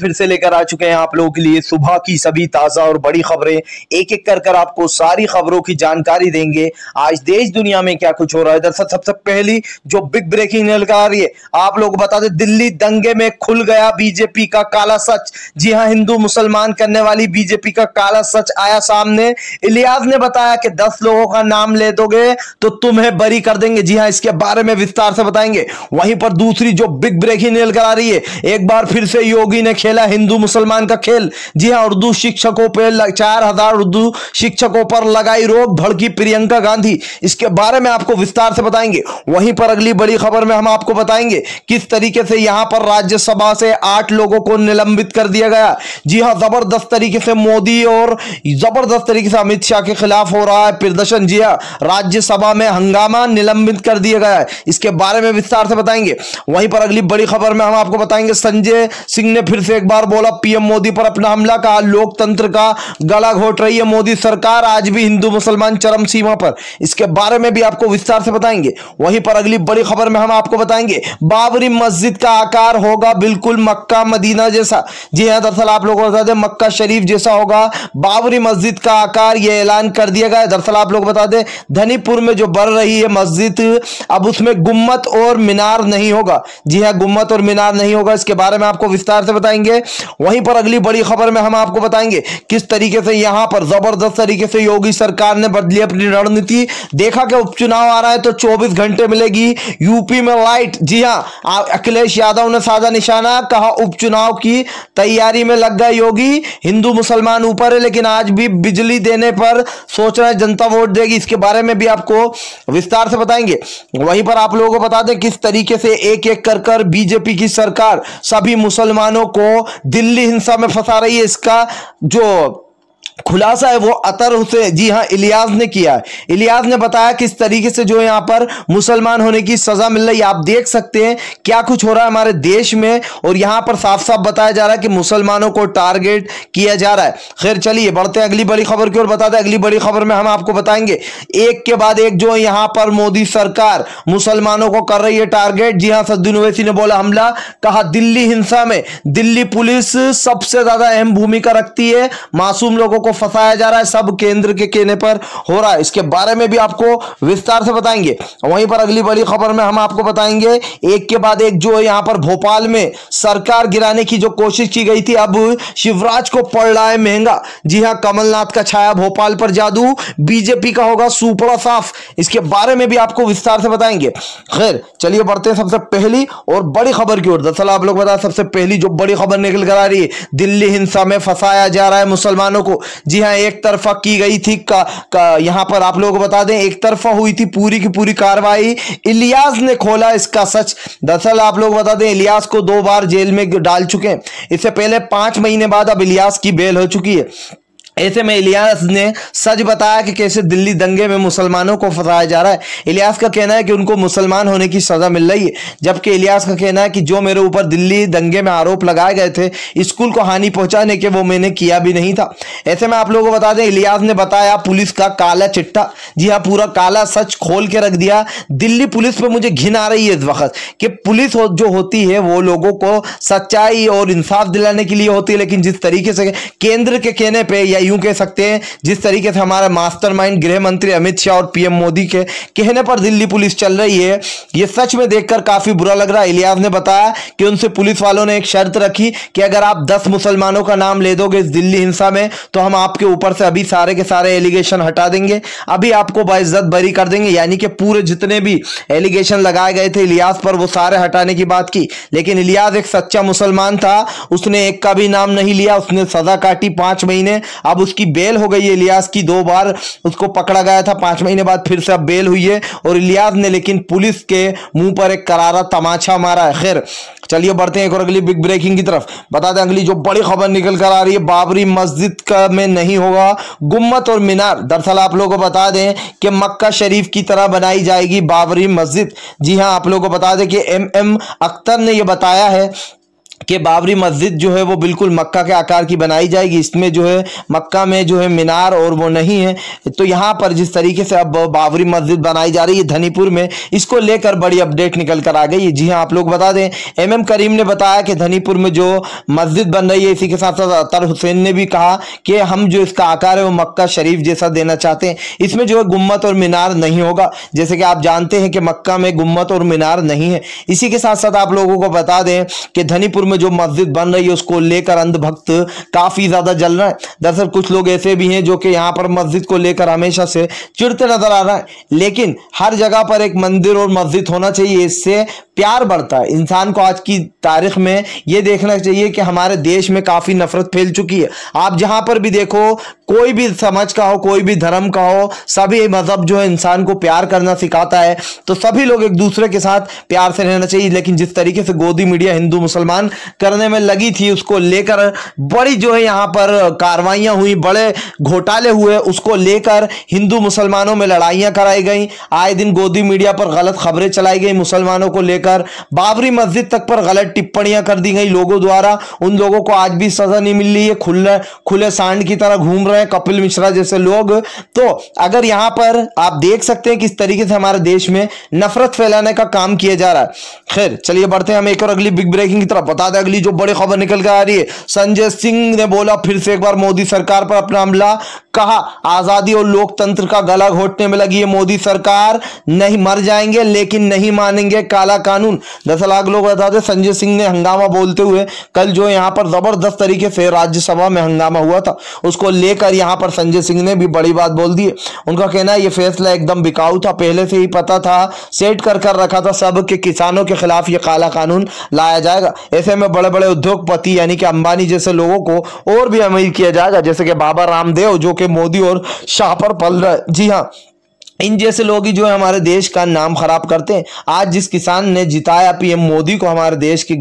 फिर से लेकर आ चुके हैं आप लोगों के लिए सुबह की सभी ताजा और बड़ी खबरें एक एक कर कर आपको सारी खबरों की जानकारी देंगे आज देश दुनिया में क्या कुछ हो रहा है दरअसल सबसे पहली जो बिग ब्रेकिंग निकल आ रही है आप लोग बता दें दिल्ली दंगे में खुल गया बीजेपी का काला सच जी हाँ हिंदू मुसलमान करने वाली बीजेपी का काला सच आया सामने इलियास ने बताया कि दस लोगों का नाम ले दोगे तो तुम्हें बरी कर देंगे जी हाँ इसके बारे में विस्तार से बताएंगे वहीं पर दूसरी जो बिग ब्रेकिंग निकल आ रही है एक बार फिर से योगी ने खेला हिंदू मुसलमान का खेल जी हाँ उर्दू शिक्षकों पर चार हजार उर्दू शिक्षकों पर लगाई रोक भड़की प्रियंका गांधी इसके बारे में आपको विस्तार से बताएंगे वहीं पर अगली बड़ी खबर में हम आपको बताएंगे किस तरीके से यहां पर राज्यसभा से आठ लोगों को निलंबित कर दिया गया जी हाँ जबरदस्त तरीके से मोदी और जबरदस्त तरीके से अमित शाह के खिलाफ हो रहा है प्रदर्शन जी हाँ राज्यसभा में हंगामा निलंबित कर दिया गया इसके बारे में विस्तार से बताएंगे वहीं पर अगली बड़ी खबर में हम आपको बताएंगे संजय सिंह ने फिर से एक बार बोला पीएम मोदी पर अपना हमला कहा लोकतंत्र का गला घोट रही है मोदी सरकार आज भी हिंदू मुसलमान चरम सीमा पर इसके बारे में भी आपको विस्तार से बताएंगे वहीं पर अगली बड़ी खबर में हम आपको बताएंगे बाबरी मस्जिद का आकार होगा बिल्कुल मक्का मदीना जैसा जी हाँ दरअसल आप लोगों को बता दें मक्का शरीफ जैसा होगा बाबरी मस्जिद का आकार यह ऐलान कर दिया गया दरअसल आप लोग बता दें धनीपुर में जो बढ़ रही है मस्जिद अब उसमें गुम्मत और मीनार नहीं होगा जी हाँ गुम्मत और मीनार नहीं होगा इसके बारे में आपको विस्तार से बताएंगे करेंगे वहीं पर अगली बड़ी खबर में हम आपको बताएंगे किस तरीके से यहां पर जबरदस्त तरीके से योगी सरकार ने बदली अपनी रणनीति देखा कि उपचुनाव आ रहा है तो चौबीस घंटे मिलेगी यूपी में लाइट जी हाँ अखिलेश यादव ने साझा निशाना कहा उपचुनाव की तैयारी में लग गए योगी हिंदू मुसलमान ऊपर है लेकिन आज भी बिजली देने पर सोच रहे जनता वोट देगी इसके बारे में भी आपको विस्तार से बताएंगे वहीं पर आप लोगों को बता दें किस तरीके से एक एक कर कर बीजेपी की सरकार सभी मुसलमानों को दिल्ली हिंसा में फंसा रही है इसका जो खुलासा है वो अतर हुसैन जी हाँ इलियास ने किया है इलियास ने बताया किस तरीके से जो यहाँ पर मुसलमान होने की सज़ा मिल रही है आप देख सकते हैं क्या कुछ हो रहा है हमारे देश में और यहाँ पर साफ साफ बताया जा रहा है कि मुसलमानों को टारगेट किया जा रहा है खैर चलिए बढ़ते हैं अगली बड़ी खबर की ओर बताते हैं अगली बड़ी खबर में हम आपको बताएंगे एक के बाद एक जो यहाँ पर मोदी सरकार मुसलमानों को कर रही है टारगेट जी हाँ सद्दीन ओवैसी ने बोला हमला कहा दिल्ली हिंसा में दिल्ली पुलिस सबसे ज़्यादा अहम भूमिका रखती है मासूम लोगों को को फंसाया जा रहा है सब केंद्र के कहने पर हो रहा है इसके बारे में भी आपको विस्तार से बताएंगे वहीं पर अगली बड़ी खबर में हम आपको बताएंगे एक के बाद एक जो है यहाँ पर भोपाल में सरकार गिराने की जो कोशिश की गई थी अब शिवराज को पड़ रहा है महंगा जी हाँ कमलनाथ का छाया भोपाल पर जादू बीजेपी का होगा सुपड़ा साफ इसके बारे में भी आपको विस्तार से बताएंगे खैर चलिए बढ़ते हैं सबसे पहली और बड़ी खबर की ओर दरअसल आप लोग बता सबसे पहली जो बड़ी खबर निकल कर आ रही है दिल्ली हिंसा में फंसाया जा रहा है मुसलमानों को जी हाँ एक तरफा की गई थी का, का यहाँ पर आप लोग बता दें एक तरफा हुई थी पूरी की पूरी कार्रवाई इलियास ने खोला इसका सच दरअसल आप लोग बता दें इलियास को दो बार जेल में डाल चुके हैं इससे पहले पांच महीने बाद अब इलियास की बेल हो चुकी है ऐसे में इलियास ने सच बताया कि कैसे दिल्ली दंगे में मुसलमानों को फंसाया जा रहा है इलियास का कहना है कि उनको मुसलमान होने की सज़ा मिल रही है जबकि इलियास का कहना है कि जो मेरे ऊपर दिल्ली दंगे में आरोप लगाए गए थे स्कूल को हानि पहुंचाने के वो मैंने किया भी नहीं था ऐसे में आप लोगों को बता दें इलियास ने बताया पुलिस का काला चिट्ठा जी हाँ पूरा काला सच खोल के रख दिया दिल्ली पुलिस पर मुझे घिन आ रही है इस वक्त कि पुलिस जो होती है वो लोगों को सच्चाई और इंसाफ दिलाने के लिए होती है लेकिन जिस तरीके से केंद्र के कहने पर या यूं कह सकते हैं जिस तरीके से हमारा मास्टरमाइंड गृह मंत्री अमित शाह और पीएम मोदी के कहने पर दिल्ली पुलिस चल रही है ये सच में देखकर काफी बुरा लग रहा है इलियास ने बताया कि उनसे पुलिस वालों ने एक शर्त रखी कि अगर आप दस मुसलमानों का नाम ले दोगे इस दिल्ली हिंसा में तो हम आपके ऊपर से अभी सारे के सारे एलिगेशन हटा देंगे अभी आपको बाइज्जत बरी कर देंगे यानी कि पूरे जितने भी एलिगेशन लगाए गए थे इलियास पर वो सारे हटाने की बात की लेकिन इलियास एक सच्चा मुसलमान था उसने एक का भी नाम नहीं लिया उसने सजा काटी पांच महीने अब उसकी बेल हो गई है इलियास की दो बार उसको पकड़ा गया था पांच महीने बाद फिर से अब बेल हुई है और इलियास ने लेकिन पुलिस के मुंह पर एक करारा तमाचा मारा है खैर चलिए बढ़ते हैं एक और अगली बिग ब्रेकिंग की तरफ बता दें अगली जो बड़ी खबर निकल कर आ रही है बाबरी मस्जिद का में नहीं होगा गुम्मत और मीनार दरअसल आप लोगों को बता दें कि मक्का शरीफ की तरह बनाई जाएगी बाबरी मस्जिद जी हाँ आप लोगों को बता दें कि एम एम अख्तर ने यह बताया है कि बाबरी मस्जिद जो है वो बिल्कुल मक्का के आकार की बनाई जाएगी इसमें जो है मक्का में जो है मीनार और वो नहीं है तो यहाँ पर जिस तरीके से अब बाबरी मस्जिद बनाई जा रही है धनीपुर में इसको लेकर बड़ी अपडेट निकल कर आ गई है जी हाँ आप लोग बता दें एम एम करीम ने बताया कि धनीपुर में जो मस्जिद बन रही है इसी के साथ साथ अतर हुसैन ने भी कहा कि हम जो इसका आकार है वो मक्का शरीफ जैसा देना चाहते हैं इसमें जो है गुम्मत और मीनार नहीं होगा जैसे कि आप जानते हैं कि मक्का में गुम्मत और मीनार नहीं है इसी के साथ साथ आप लोगों को बता दें कि धनीपुर में जो मस्जिद बन रही है उसको लेकर अंधभक्त काफ़ी ज़्यादा जल रहा है दरअसल कुछ लोग ऐसे भी हैं जो कि यहाँ पर मस्जिद को लेकर हमेशा से चिड़ते नजर आ रहा है लेकिन हर जगह पर एक मंदिर और मस्जिद होना चाहिए इससे प्यार बढ़ता है इंसान को आज की तारीख में ये देखना चाहिए कि हमारे देश में काफ़ी नफरत फैल चुकी है आप जहाँ पर भी देखो कोई भी समझ का हो कोई भी धर्म का हो सभी मज़हब जो है इंसान को प्यार करना सिखाता है तो सभी लोग एक दूसरे के साथ प्यार से रहना चाहिए लेकिन जिस तरीके से गोदी मीडिया हिंदू मुसलमान करने में लगी थी उसको लेकर बड़ी जो है यहाँ पर कार्रवाइयाँ हुई बड़े घोटाले हुए उसको लेकर हिंदू मुसलमानों में लड़ाइयाँ कराई गई आए दिन गोदी मीडिया पर गलत खबरें चलाई गई मुसलमानों को लेकर लेकर बाबरी मस्जिद तक पर गलत टिप्पणियां कर दी गई लोगों द्वारा उन लोगों को आज भी सजा नहीं मिल रही है खुले खुले सांड की तरह घूम रहे हैं कपिल मिश्रा जैसे लोग तो अगर यहां पर आप देख सकते हैं किस तरीके से हमारे देश में नफरत फैलाने का काम किया जा रहा है खैर चलिए बढ़ते हैं हम एक और अगली बिग ब्रेकिंग की तरफ बता दें अगली जो बड़ी खबर निकल कर आ रही है संजय सिंह ने बोला फिर से एक बार मोदी सरकार पर अपना हमला कहा आजादी और लोकतंत्र का गला घोटने में लगी है मोदी सरकार नहीं मर जाएंगे लेकिन नहीं मानेंगे काला कानून कानून दरअसल लाख लोग बता दें संजय सिंह ने हंगामा बोलते हुए कल जो यहाँ पर जबरदस्त तरीके से राज्यसभा में हंगामा हुआ था उसको लेकर यहाँ पर संजय सिंह ने भी बड़ी बात बोल दी उनका कहना है ये फैसला एकदम बिकाऊ था पहले से ही पता था सेट कर कर रखा था सब के किसानों के खिलाफ ये काला कानून लाया जाएगा ऐसे में बड़े बड़े उद्योगपति यानी कि अंबानी जैसे लोगों को और भी अमीर किया जाएगा जैसे कि बाबा रामदेव जो कि मोदी और शाह पर पल रहे जी हाँ इन जैसे लोग ही जो है हमारे देश का नाम खराब करते हैं आज जिस किसान ने जिताया पीएम मोदी को हमारे देश के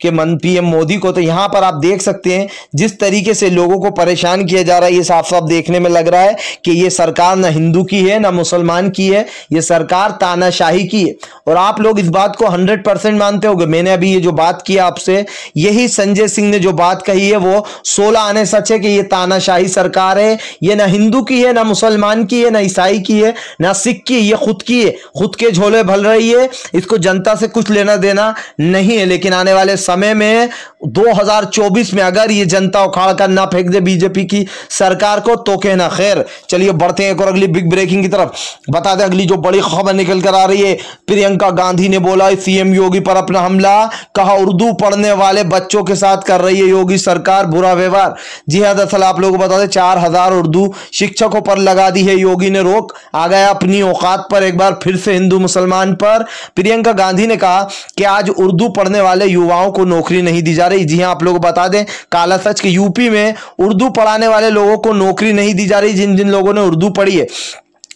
के मन पीएम मोदी को तो यहाँ पर आप देख सकते हैं जिस तरीके से लोगों को परेशान किया जा रहा है ये साफ साफ देखने में लग रहा है कि ये सरकार ना हिंदू की है ना मुसलमान की है ये सरकार तानाशाही की है और आप लोग इस बात को हंड्रेड परसेंट मानते हो मैंने अभी ये जो बात किया आपसे यही संजय सिंह ने जो बात कही है वो सोलह आने सच है कि ये तानाशाही सरकार है ये ना हिंदू की है ना मुसलमान की है ना ईसाई की है ना सिख की ये खुद की खुद के झोले भल रही है इसको जनता से कुछ लेना देना नहीं है लेकिन आने वाले समय में 2024 में अगर ये जनता उखाड़ कर ना फेंक दे बीजेपी की सरकार को तो कहना खैर चलिए बढ़ते हैं एक और अगली बिग ब्रेकिंग की तरफ बता दें अगली जो बड़ी खबर निकल कर आ रही है प्रियंका गांधी ने बोला सीएम योगी पर अपना हमला कहा उर्दू पढ़ने वाले बच्चों के साथ कर रही है योगी सरकार बुरा व्यवहार जी हाँ दरअसल आप लोगों को बता दें चार हजार उर्दू शिक्षकों पर लगा दी है योगी ने रोक आ गया अपनी औकात पर एक बार फिर से हिंदू मुसलमान पर प्रियंका गांधी ने कहा कि आज उर्दू पढ़ने वाले युवाओं को नौकरी नहीं दी जा रही जी हाँ आप लोग बता दें काला सच के यूपी में उर्दू पढ़ाने वाले लोगों को नौकरी नहीं दी जा रही जिन जिन लोगों ने उर्दू पढ़ी है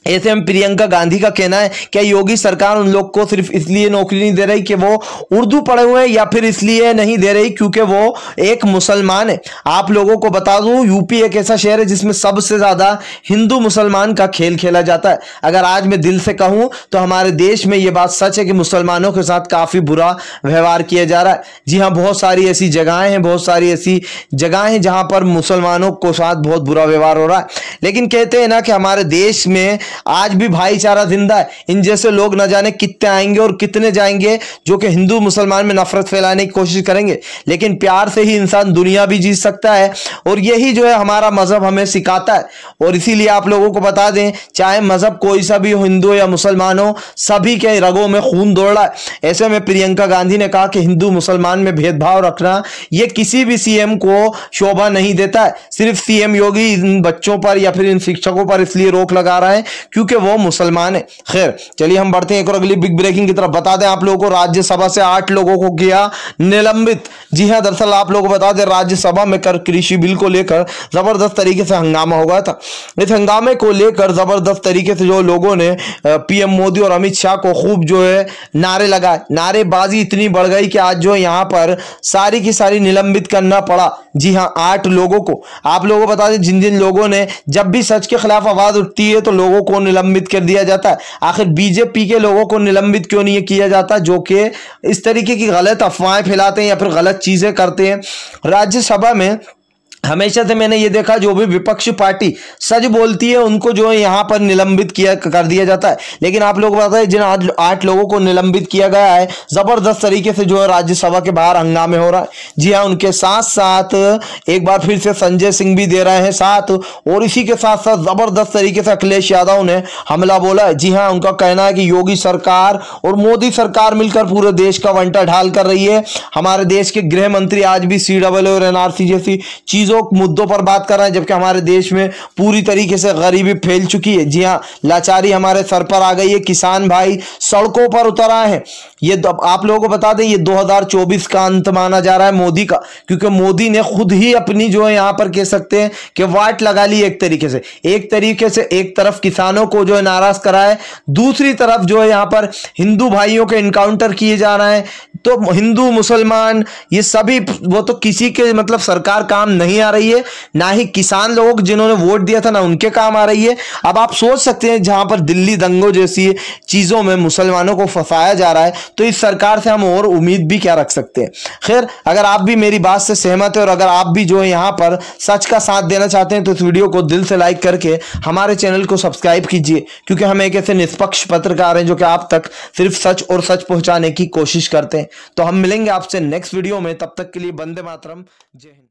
ऐसे में प्रियंका गांधी का कहना है कि योगी सरकार उन लोग को सिर्फ इसलिए नौकरी नहीं दे रही कि वो उर्दू पढ़े हुए हैं या फिर इसलिए नहीं दे रही क्योंकि वो एक मुसलमान है आप लोगों को बता दूं यूपी एक ऐसा शहर है जिसमें सबसे ज़्यादा हिंदू मुसलमान का खेल खेला जाता है अगर आज मैं दिल से कहूँ तो हमारे देश में ये बात सच है कि मुसलमानों के साथ काफ़ी बुरा व्यवहार किया जा रहा है जी हाँ बहुत सारी ऐसी जगहें हैं बहुत सारी ऐसी जगह हैं जहाँ पर मुसलमानों को साथ बहुत बुरा व्यवहार हो रहा है लेकिन कहते हैं ना कि हमारे देश में आज भी भाईचारा जिंदा है इन जैसे लोग न जाने कितने आएंगे और कितने जाएंगे जो कि हिंदू मुसलमान में नफरत फैलाने की कोशिश करेंगे लेकिन प्यार से ही इंसान दुनिया भी जीत सकता है और यही जो है हमारा मज़हब हमें सिखाता है और इसीलिए आप लोगों को बता दें चाहे मज़हब कोई सा भी हो हिंदू या मुसलमान हो सभी के रगों में खून दौड़ रहा है ऐसे में प्रियंका गांधी ने कहा कि हिंदू मुसलमान में भेदभाव रखना यह किसी भी सीएम को शोभा नहीं देता है सिर्फ सीएम योगी इन बच्चों पर या फिर इन शिक्षकों पर इसलिए रोक लगा रहा है क्योंकि वो मुसलमान है खैर चलिए हम बढ़ते हैं एक और अगली बिग ब्रेकिंग की तरफ बता दें आप लोगों को राज्यसभा से आठ लोगों को किया निलंबित जी हाँ दरअसल आप लोगों को बता दें राज्यसभा में कर कृषि बिल को लेकर जबरदस्त तरीके से हंगामा हो गया था इस हंगामे को लेकर जबरदस्त तरीके से जो लोगों ने पीएम मोदी और अमित शाह को खूब जो है नारे लगाए नारेबाजी इतनी बढ़ गई कि आज जो यहाँ पर सारी की सारी निलंबित करना पड़ा जी हाँ आठ लोगों को आप लोगों को बता दें जिन जिन लोगों ने जब भी सच के खिलाफ आवाज़ उठती है तो लोगों को निलंबित कर दिया जाता है आखिर बीजेपी के लोगों को निलंबित क्यों नहीं किया जाता जो कि इस तरीके की गलत अफवाहें फैलाते हैं या फिर गलत चीज़ें करते हैं राज्यसभा में हमेशा से मैंने ये देखा जो भी विपक्ष पार्टी सच बोलती है उनको जो है यहाँ पर निलंबित किया कर दिया जाता है लेकिन आप लोग बताए जिन आज आठ लोगों को निलंबित किया गया है ज़बरदस्त तरीके से जो है राज्यसभा के बाहर हंगामे हो रहा है जी हाँ उनके साथ साथ एक बार फिर से संजय सिंह भी दे रहे हैं साथ और इसी के साथ साथ ज़बरदस्त तरीके से अखिलेश यादव ने हमला बोला है जी हाँ उनका कहना है कि योगी सरकार और मोदी सरकार मिलकर पूरे देश का वंटा ढाल कर रही है हमारे देश के गृह मंत्री आज भी सी डब्ल्यू और एन जैसी चीज़ों चीज़ों मुद्दों पर बात कर रहे हैं जबकि हमारे देश में पूरी तरीके से गरीबी फैल चुकी है जी हाँ लाचारी हमारे सर पर आ गई है किसान भाई सड़कों पर उतर आए हैं ये आप लोगों को बता दें ये 2024 का अंत माना जा रहा है मोदी का क्योंकि मोदी ने खुद ही अपनी जो है यहाँ पर कह सकते हैं कि वाट लगा ली एक तरीके से एक तरीके से एक तरफ किसानों को जो है नाराज करा है दूसरी तरफ जो है यहाँ पर हिंदू भाइयों के इनकाउंटर किए जा रहे हैं तो हिंदू मुसलमान ये सभी वो तो किसी के मतलब सरकार काम नहीं आ रही है ना ही किसान लोग जिन्होंने वोट दिया था ना उनके काम आ रही है अब आप सोच सकते हैं जहां पर दिल्ली दंगों जैसी चीज़ों में मुसलमानों को फंसाया जा रहा है तो इस सरकार से हम और उम्मीद भी क्या रख सकते हैं खैर अगर आप भी मेरी बात से सहमत है और अगर आप भी जो है यहाँ पर सच का साथ देना चाहते हैं तो इस वीडियो को दिल से लाइक करके हमारे चैनल को सब्सक्राइब कीजिए क्योंकि हम एक ऐसे निष्पक्ष पत्रकार हैं जो कि आप तक सिर्फ सच और सच पहुंचाने की कोशिश करते हैं तो हम मिलेंगे आपसे नेक्स्ट वीडियो में तब तक के लिए बंदे मातरम जय हिंद